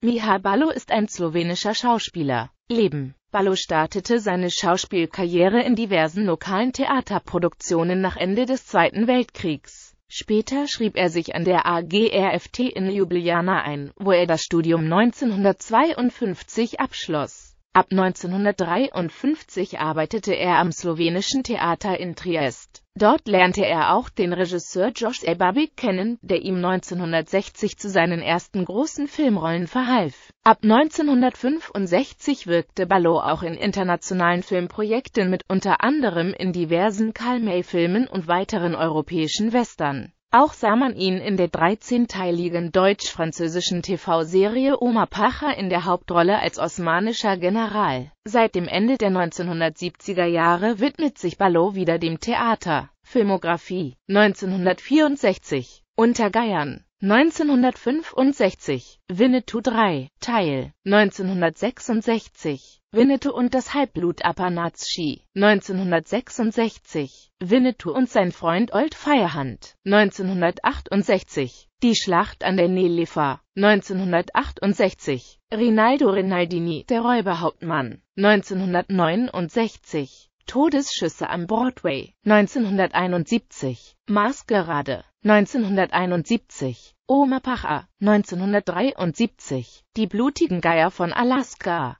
Miha Ballo ist ein slowenischer Schauspieler. Leben. Ballo startete seine Schauspielkarriere in diversen lokalen Theaterproduktionen nach Ende des Zweiten Weltkriegs. Später schrieb er sich an der AGRFT in Ljubljana ein, wo er das Studium 1952 abschloss. Ab 1953 arbeitete er am slowenischen Theater in Triest. Dort lernte er auch den Regisseur Josh Ebabi kennen, der ihm 1960 zu seinen ersten großen Filmrollen verhalf. Ab 1965 wirkte Ballot auch in internationalen Filmprojekten mit, unter anderem in diversen Karl-May-Filmen und weiteren europäischen Western. Auch sah man ihn in der 13-teiligen deutsch-französischen TV-Serie Oma Pacha in der Hauptrolle als osmanischer General. Seit dem Ende der 1970er Jahre widmet sich Ballot wieder dem Theater. Filmografie 1964 Unter Geiern 1965 Winnetou 3 Teil 1966 Winnetou und das Halbblut Apanatschi 1966 Winnetou und sein Freund Old Firehand 1968 Die Schlacht an der Nelifa 1968 Rinaldo Rinaldini der Räuberhauptmann 1969 Todesschüsse am Broadway 1971 Maßgerade 1971, Oma Pacha, 1973, Die blutigen Geier von Alaska